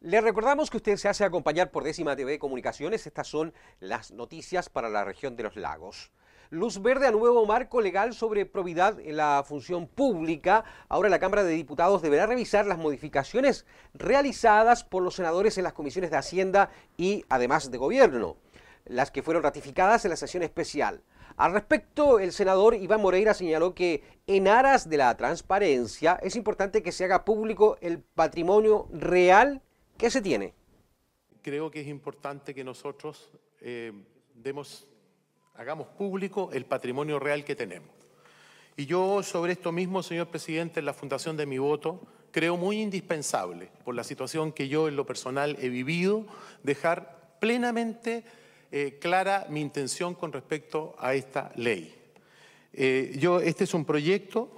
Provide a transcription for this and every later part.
Le recordamos que usted se hace acompañar por Décima TV Comunicaciones. Estas son las noticias para la región de los lagos. Luz verde a nuevo marco legal sobre probidad en la función pública. Ahora la Cámara de Diputados deberá revisar las modificaciones realizadas por los senadores en las comisiones de Hacienda y además de Gobierno, las que fueron ratificadas en la sesión especial. Al respecto, el senador Iván Moreira señaló que en aras de la transparencia es importante que se haga público el patrimonio real ¿Qué se tiene? Creo que es importante que nosotros eh, demos, hagamos público el patrimonio real que tenemos. Y yo sobre esto mismo, señor presidente, en la fundación de mi voto, creo muy indispensable, por la situación que yo en lo personal he vivido, dejar plenamente eh, clara mi intención con respecto a esta ley. Eh, yo, este es un proyecto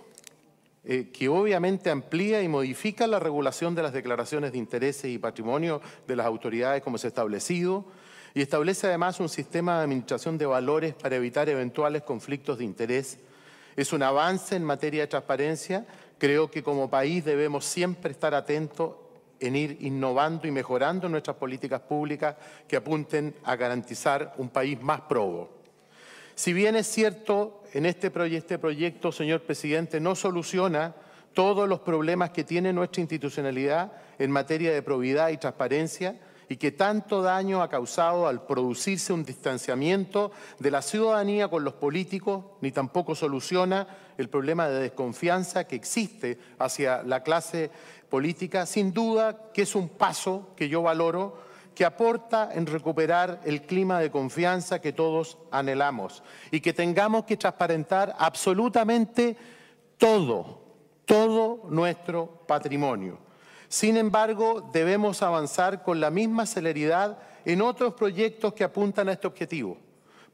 eh, que obviamente amplía y modifica la regulación de las declaraciones de intereses y patrimonio de las autoridades como se ha establecido, y establece además un sistema de administración de valores para evitar eventuales conflictos de interés. Es un avance en materia de transparencia. Creo que como país debemos siempre estar atentos en ir innovando y mejorando nuestras políticas públicas que apunten a garantizar un país más probo. Si bien es cierto, en este, este, proyecto, señor presidente, no soluciona todos los problemas que tiene nuestra institucionalidad en materia de probidad y transparencia y que tanto daño ha causado al producirse un distanciamiento de la ciudadanía con los políticos, ni tampoco soluciona el problema de desconfianza que existe hacia la clase política, sin duda que es un paso que yo valoro que aporta en recuperar el clima de confianza que todos anhelamos y que tengamos que transparentar absolutamente todo, todo nuestro patrimonio. Sin embargo, debemos avanzar con la misma celeridad en otros proyectos que apuntan a este objetivo.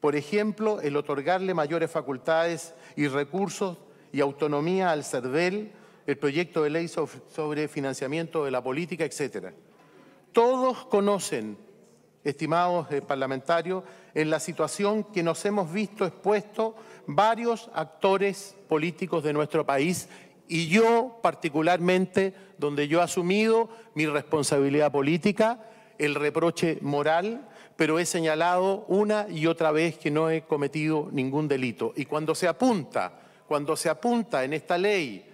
Por ejemplo, el otorgarle mayores facultades y recursos y autonomía al CERVEL, el proyecto de ley sobre financiamiento de la política, etcétera. Todos conocen, estimados eh, parlamentarios, en la situación que nos hemos visto expuestos varios actores políticos de nuestro país y yo particularmente, donde yo he asumido mi responsabilidad política, el reproche moral, pero he señalado una y otra vez que no he cometido ningún delito. Y cuando se apunta, cuando se apunta en esta ley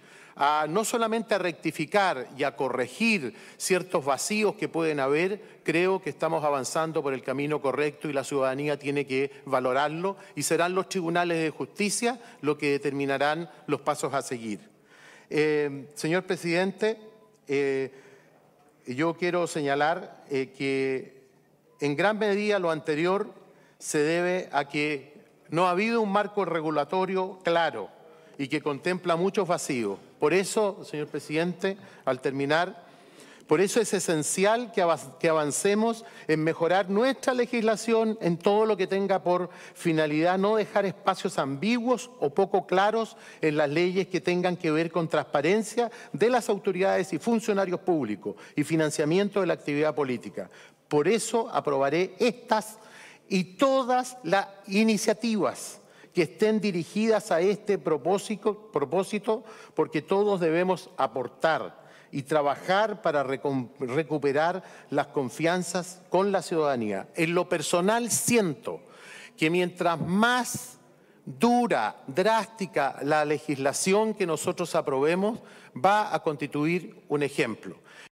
no solamente a rectificar y a corregir ciertos vacíos que pueden haber, creo que estamos avanzando por el camino correcto y la ciudadanía tiene que valorarlo y serán los tribunales de justicia los que determinarán los pasos a seguir. Eh, señor presidente, eh, yo quiero señalar eh, que en gran medida lo anterior se debe a que no ha habido un marco regulatorio claro y que contempla muchos vacíos. Por eso, señor presidente, al terminar, por eso es esencial que avancemos en mejorar nuestra legislación en todo lo que tenga por finalidad no dejar espacios ambiguos o poco claros en las leyes que tengan que ver con transparencia de las autoridades y funcionarios públicos y financiamiento de la actividad política. Por eso aprobaré estas y todas las iniciativas que estén dirigidas a este propósito, porque todos debemos aportar y trabajar para recuperar las confianzas con la ciudadanía. En lo personal siento que mientras más dura, drástica la legislación que nosotros aprobemos, va a constituir un ejemplo.